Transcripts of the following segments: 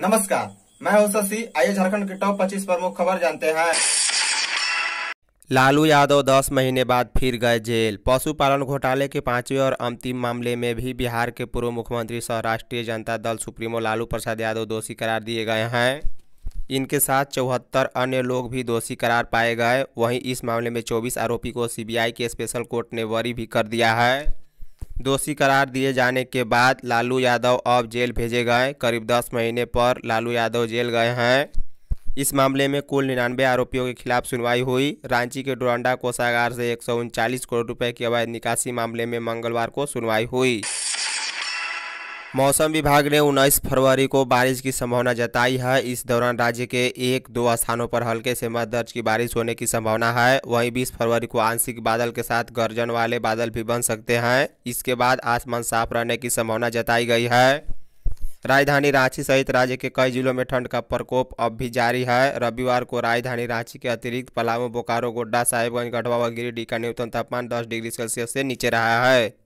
नमस्कार मैं हूं शशि आइए झारखंड के टॉप 25 प्रमुख खबर जानते हैं लालू यादव 10 महीने बाद फिर गए जेल पशुपालन घोटाले के पांचवें और अंतिम मामले में भी बिहार के पूर्व मुख्यमंत्री सह राष्ट्रीय जनता दल सुप्रीमो लालू प्रसाद यादव दोषी करार दिए गए हैं इनके साथ चौहत्तर अन्य लोग भी दोषी करार पाए गए वहीं इस मामले में 24 आरोपी को सीबीआई के स्पेशल कोर्ट ने वरी भी कर दिया है दोषी करार दिए जाने के बाद लालू यादव अब जेल भेजे गए करीब दस महीने पर लालू यादव जेल गए हैं इस मामले में कुल निन्यानवे आरोपियों के खिलाफ सुनवाई हुई रांची के डोरंडा कोषागार से एक करोड़ रुपए की अवैध निकासी मामले में मंगलवार को सुनवाई हुई मौसम विभाग ने 19 फरवरी को बारिश की संभावना जताई है इस दौरान राज्य के एक दो स्थानों पर हल्के से मध्य दर्ज की बारिश होने की संभावना है वहीं 20 फरवरी को आंशिक बादल के साथ गर्जन वाले बादल भी बन सकते हैं इसके बाद आसमान साफ रहने की संभावना जताई गई है राजधानी रांची सहित राज्य के कई जिलों में ठंड का प्रकोप अब भी जारी है रविवार को राजधानी रांची के अतिरिक्त पलामू बोकारो गोड्डा साहिबगंज गढ़वा व गिरिडीह का न्यूनतम तापमान दस डिग्री सेल्सियस से नीचे रहा है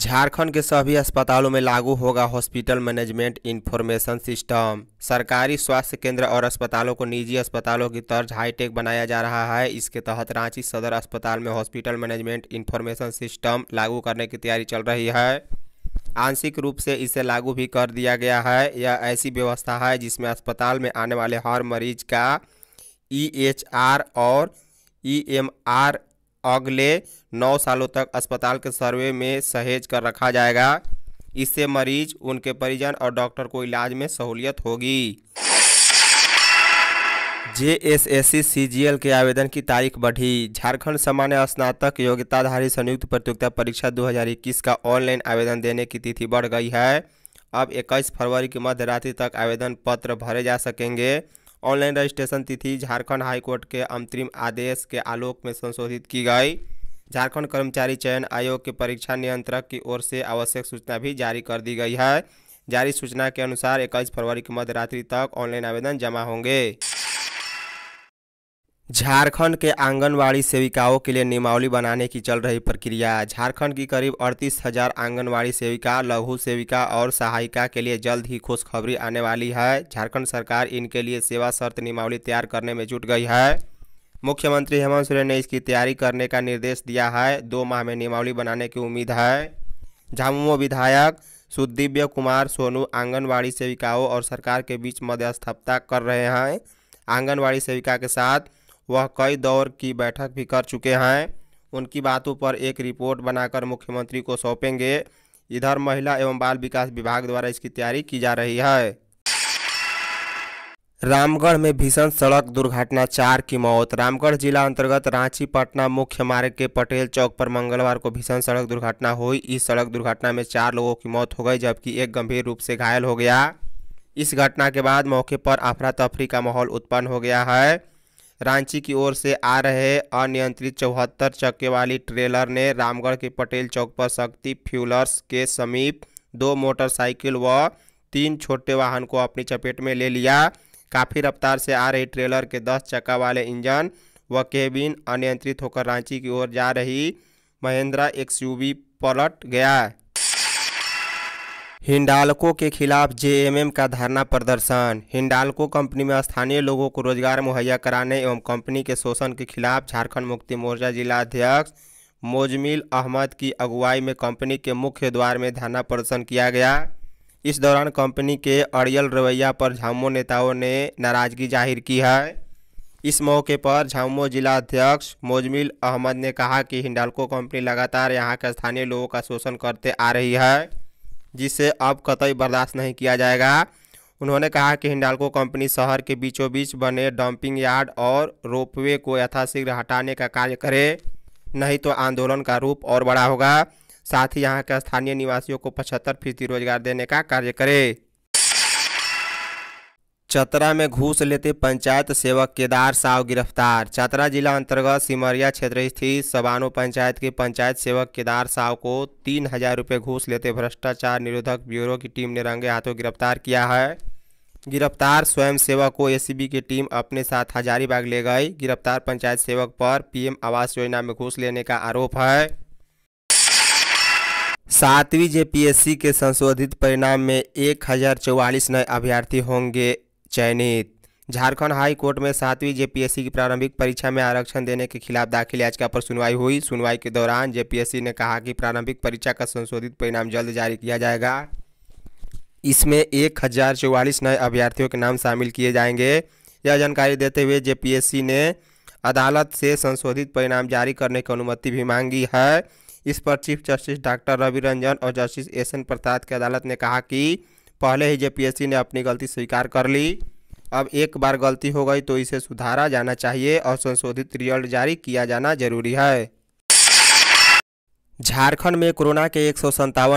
झारखंड के सभी अस्पतालों में लागू होगा हॉस्पिटल मैनेजमेंट इन्फॉर्मेशन सिस्टम सरकारी स्वास्थ्य केंद्र और अस्पतालों को निजी अस्पतालों की तर्ज हाईटेक बनाया जा रहा है इसके तहत रांची सदर अस्पताल में हॉस्पिटल मैनेजमेंट इन्फॉर्मेशन सिस्टम लागू करने की तैयारी चल रही है आंशिक रूप से इसे लागू भी कर दिया गया है यह ऐसी व्यवस्था है जिसमें अस्पताल में आने वाले हर मरीज का ई और ई अगले नौ सालों तक अस्पताल के सर्वे में सहेज कर रखा जाएगा इससे मरीज उनके परिजन और डॉक्टर को इलाज में सहूलियत होगी J S S C C G L के आवेदन की तारीख बढ़ी झारखंड सामान्य स्नातक योग्यताधारी संयुक्त प्रतियोगिता परीक्षा 2021 का ऑनलाइन आवेदन देने की तिथि बढ़ गई है अब 21 फरवरी की मध्य रात्रि तक आवेदन पत्र भरे जा सकेंगे ऑनलाइन रजिस्ट्रेशन तिथि झारखंड हाईकोर्ट के अंतरिम आदेश के आलोक में संशोधित की गई झारखंड कर्मचारी चयन आयोग के परीक्षा नियंत्रक की ओर से आवश्यक सूचना भी जारी कर दी गई है जारी सूचना के अनुसार इक्कीस फरवरी की मध्य रात्रि तक ऑनलाइन आवेदन जमा होंगे झारखंड के आंगनवाड़ी सेविकाओं के लिए नियमावली बनाने की चल रही प्रक्रिया झारखंड की करीब अड़तीस हजार आंगनवाड़ी सेविका लघु सेविका और सहायिका के लिए जल्द ही खुशखबरी आने वाली है झारखंड सरकार इनके लिए सेवा शर्त नियमावली तैयार करने में जुट गई है मुख्यमंत्री हेमंत सोरेन ने इसकी तैयारी करने का निर्देश दिया है दो माह में नियमावली बनाने की उम्मीद है झामुमो विधायक सुदिव्य कुमार सोनू आंगनबाड़ी सेविकाओं और सरकार के बीच मध्यस्थता कर रहे हैं आंगनबाड़ी सेविका के साथ वह कई दौर की बैठक भी कर चुके हैं उनकी बातों पर एक रिपोर्ट बनाकर मुख्यमंत्री को सौंपेंगे इधर महिला एवं बाल विकास विभाग द्वारा इसकी तैयारी की जा रही है रामगढ़ में भीषण सड़क दुर्घटना चार की मौत रामगढ़ जिला अंतर्गत रांची पटना मुख्य मार्ग के पटेल चौक पर मंगलवार को भीषण सड़क दुर्घटना हुई इस सड़क दुर्घटना में चार लोगों की मौत हो गई जबकि एक गंभीर रूप से घायल हो गया इस घटना के बाद मौके पर अफरा तफरी का माहौल उत्पन्न हो गया है रांची की ओर से आ रहे अनियंत्रित चौहत्तर चक्के वाली ट्रेलर ने रामगढ़ के पटेल चौक पर शक्ति फ्यूलर्स के समीप दो मोटरसाइकिल व तीन छोटे वाहन को अपनी चपेट में ले लिया काफ़ी रफ्तार से आ रही ट्रेलर के दस चक्का वाले इंजन व केबिन अनियंत्रित होकर रांची की ओर जा रही महिंद्रा एक्स पलट गया हिंडालको के खिलाफ जेएमएम का धरना प्रदर्शन हिंडालको कंपनी में स्थानीय लोगों को रोजगार मुहैया कराने एवं कंपनी के शोषण के खिलाफ झारखंड मुक्ति मोर्चा जिला अध्यक्ष मोजमिल अहमद की अगुवाई में कंपनी के मुख्य द्वार में धरना प्रदर्शन किया गया इस दौरान कंपनी के अड़ियल रवैया पर झामो नेताओं ने नाराजगी जाहिर की है इस मौके पर झामो जिला अध्यक्ष मोजमिल अहमद ने कहा कि हिंडालको कंपनी लगातार यहाँ के स्थानीय लोगों का शोषण करते आ रही है जिसे अब कतई बर्दाश्त नहीं किया जाएगा उन्होंने कहा कि हिंडालको कंपनी शहर के बीचों बीच बने डंपिंग यार्ड और रोपवे को यथाशीघ्र हटाने का कार्य करे नहीं तो आंदोलन का रूप और बड़ा होगा साथ ही यहाँ के स्थानीय निवासियों को पचहत्तर फीसदी रोजगार देने का कार्य करे चतरा में घूस लेते पंचायत सेवक केदार साव गिरफ्तार चतरा जिला अंतर्गत सिमरिया क्षेत्र स्थित सबानो पंचायत के पंचायत सेवक केदार साव को तीन हजार रुपये घूस लेते भ्रष्टाचार निरोधक ब्यूरो की टीम ने रंगे हाथों गिरफ्तार किया है गिरफ्तार स्वयं सेवक को एसीबी की टीम अपने साथ हजारीबाग ले गई गिरफ्तार पंचायत सेवक पर पीएम आवास योजना में घूस लेने का आरोप है सातवीं जेपीएससी के संशोधित परिणाम में एक हजार चौवालीस नए अभ्यर्थी होंगे चयनित झारखंड हाई कोर्ट में सातवीं जेपीएससी की प्रारंभिक परीक्षा में आरक्षण देने के खिलाफ दाखिल याचिका पर सुनवाई हुई सुनवाई के दौरान जेपीएससी ने कहा कि प्रारंभिक परीक्षा का संशोधित परिणाम जल्द जारी किया जाएगा इसमें एक हजार चौवालीस नए अभ्यर्थियों के नाम शामिल किए जाएंगे यह जानकारी देते हुए जे ने अदालत से संशोधित परिणाम जारी करने की अनुमति भी मांगी है इस पर chief justice doctor Ravi Ranjan और जस्टिस एस एन प्रसाद की अदालत ने कहा कि पहले ही जेपीएससी ने अपनी गलती स्वीकार कर ली अब एक बार गलती हो गई तो इसे सुधारा जाना चाहिए और संशोधित रिजल्ट जारी किया जाना जरूरी है झारखंड में कोरोना के एक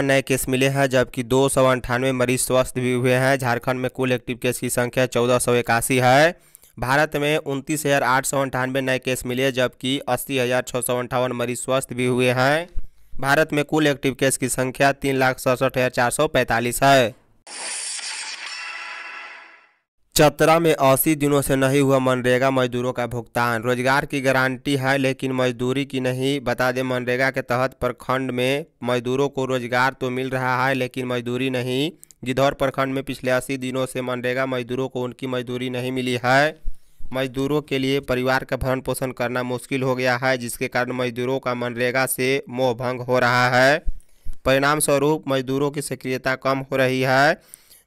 नए केस मिले हैं जबकि दो सौ अंठानवे मरीज स्वस्थ भी हुए हैं झारखंड में कुल एक्टिव केस की संख्या चौदह सौ इक्यासी है भारत में उनतीस हज़ार आठ सौ अंठानवे नए केस मिले जबकि अस्सी हज़ार छः सौ अंठावन मरीज स्वस्थ भी हुए हैं भारत में कुल एक्टिव केस की संख्या तीन लाख सड़सठ हज़ार चार सौ पैंतालीस है चतरा में अस्सी दिनों से नहीं हुआ मनरेगा मजदूरों का भुगतान रोजगार की गारंटी है लेकिन मजदूरी की नहीं बता दें मनरेगा के तहत प्रखंड में मजदूरों को रोजगार तो मिल रहा है लेकिन मजदूरी नहीं गिधौर प्रखंड में पिछले अस्सी दिनों से मनरेगा मजदूरों को उनकी मजदूरी नहीं मिली है मजदूरों के लिए परिवार का भरण पोषण करना मुश्किल हो गया है जिसके कारण मजदूरों का मनरेगा से मोह भंग हो रहा है परिणाम स्वरूप मजदूरों की सक्रियता कम हो रही है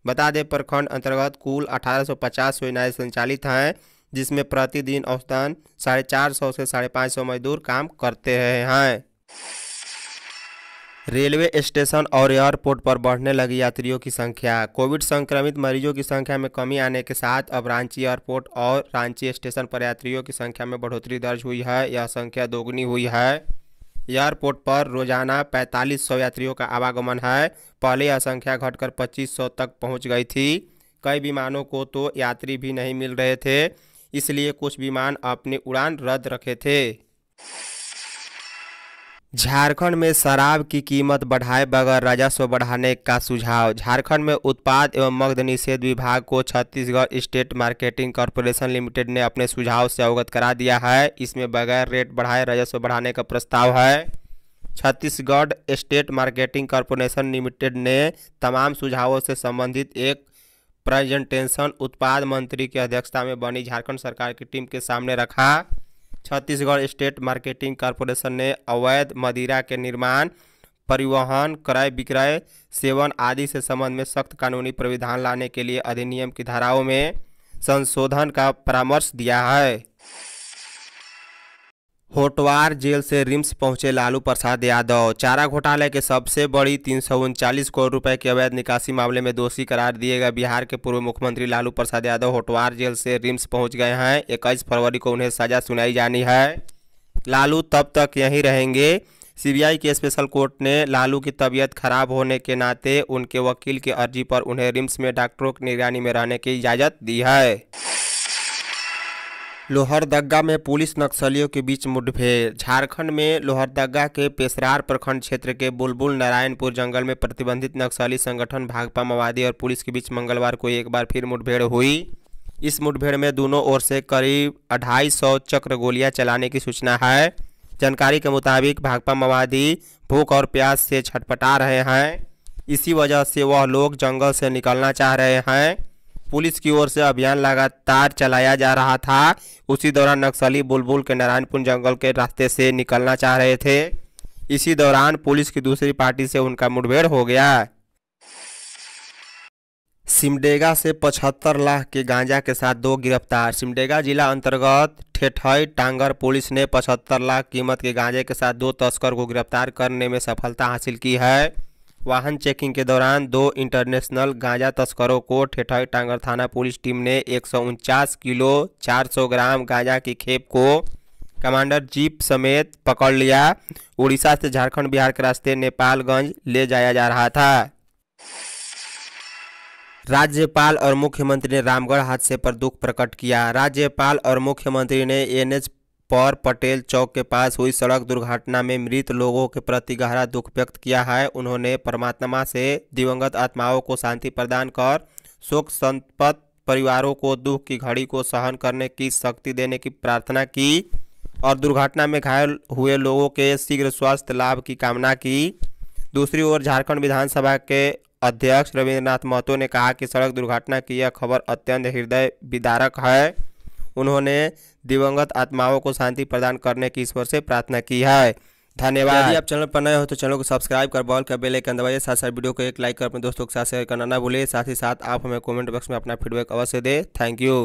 बता दें प्रखंड अंतर्गत कुल 1850 योजनाएँ संचालित हैं जिसमें प्रतिदिन औसतन साढ़े चार सौ से साढ़े पाँच सौ मजदूर काम करते हैं, हैं। रेलवे स्टेशन और एयरपोर्ट पर बढ़ने लगी यात्रियों की संख्या कोविड संक्रमित मरीजों की संख्या में कमी आने के साथ अब रांची एयरपोर्ट और रांची स्टेशन पर यात्रियों की संख्या में बढ़ोतरी दर्ज हुई है यह संख्या दोगुनी हुई है एयरपोर्ट पर रोजाना 4500 यात्रियों का आवागमन है पहले यह संख्या घटकर 2500 तक पहुंच गई थी कई विमानों को तो यात्री भी नहीं मिल रहे थे इसलिए कुछ विमान अपनी उड़ान रद्द रखे थे झारखंड में शराब की कीमत बढ़ाए बगैर राजस्व बढ़ाने का सुझाव झारखंड में उत्पाद एवं मग्ध निषेध विभाग को Chhattisgarh state marketing corporation limited ने अपने सुझाव से अवगत करा दिया है इसमें बगैर रेट बढ़ाए राजस्व बढ़ाने का प्रस्ताव है Chhattisgarh state marketing corporation limited ने तमाम सुझावों से संबंधित एक प्रेजेंटेशन उत्पाद मंत्री की अध्यक्षता में बनी झारखंड सरकार की टीम के सामने रखा छत्तीसगढ़ स्टेट मार्केटिंग कॉरपोरेशन ने अवैध मदिरा के निर्माण परिवहन क्रय विक्रय सेवन आदि से संबंध में सख्त कानूनी प्राविधान लाने के लिए अधिनियम की धाराओं में संशोधन का परामर्श दिया है होटवार जेल से रिम्स पहुंचे लालू प्रसाद यादव चारा घोटाले के सबसे बड़ी तीन सौ उनचालीस करोड़ रुपए के अवैध निकासी मामले में दोषी करार दिए गए बिहार के पूर्व मुख्यमंत्री लालू प्रसाद यादव होटवार जेल से रिम्स पहुंच गए हैं इक्कीस फरवरी को उन्हें सजा सुनाई जानी है लालू तब तक यहीं रहेंगे सीबीआई के स्पेशल कोर्ट ने लालू की तबीयत खराब होने के नाते उनके वकील की अर्जी पर उन्हें रिम्स में डॉक्टरों की निगरानी में रहने की इजाज़त दी है लोहरदगा में पुलिस नक्सलियों के बीच मुठभेड़ झारखंड में लोहरदगा के पेसरार प्रखंड क्षेत्र के बुलबुल नारायणपुर जंगल में प्रतिबंधित नक्सली संगठन भागपा माओवादी और पुलिस के बीच मंगलवार को एक बार फिर मुठभेड़ हुई इस मुठभेड़ में दोनों ओर से करीब अढ़ाई सौ चक्र गोलियां चलाने की सूचना है जानकारी के मुताबिक भागपा माओवादी भूख और प्यास से छटपटा रहे हैं इसी वजह से वह लोग जंगल से निकलना चाह रहे हैं पुलिस की ओर से अभियान लगातार चलाया जा रहा था उसी दौरान नक्सली बुलबुल के नारायणपुर जंगल के रास्ते से निकलना चाह रहे थे इसी दौरान पुलिस की दूसरी पार्टी से उनका मुठभेड़ हो गया सिमडेगा से 75 लाख के गांजा के साथ दो गिरफ्तार सिमडेगा जिला अंतर्गत ठेठई टांगर पुलिस ने 75 लाख कीमत के गांजे के साथ दो तस्कर को गिरफ्तार करने में सफलता हासिल की है वाहन चेकिंग के दौरान दो इंटरनेशनल गांजा तस्करों को ठेठाई टांगर थाना पुलिस टीम ने एक किलो 400 ग्राम गांजा की खेप को कमांडर जीप समेत पकड़ लिया उड़ीसा से झारखंड बिहार के रास्ते नेपालगंज ले जाया जा रहा था राज्यपाल और मुख्यमंत्री ने रामगढ़ हादसे पर दुख प्रकट किया राज्यपाल और मुख्यमंत्री ने एनएच पर पटेल चौक के पास हुई सड़क दुर्घटना में मृत लोगों के प्रति गहरा दुख व्यक्त किया है उन्होंने परमात्मा से दिवंगत आत्माओं को शांति प्रदान कर शोक संपत परिवारों को दुख की घड़ी को सहन करने की शक्ति देने की प्रार्थना की और दुर्घटना में घायल हुए लोगों के शीघ्र स्वास्थ्य लाभ की कामना की दूसरी ओर झारखंड विधानसभा के अध्यक्ष रविन्द्रनाथ महतो ने कहा कि सड़क दुर्घटना की यह खबर अत्यंत हृदय विदारक है उन्होंने दिवंगत आत्माओं को शांति प्रदान करने की ईश्वर से प्रार्थना की है धन्यवाद यदि आप चैनल पर नए हो तो चैनल को सब्सक्राइब कर बॉल का बेल आइकन दबाइए साथ साथ वीडियो को एक लाइक कर अपने दोस्तों के साथ शेयर करना ना भूलिए साथ ही साथ आप हमें कमेंट बॉक्स में अपना फीडबैक अवश्य दें थैंक यू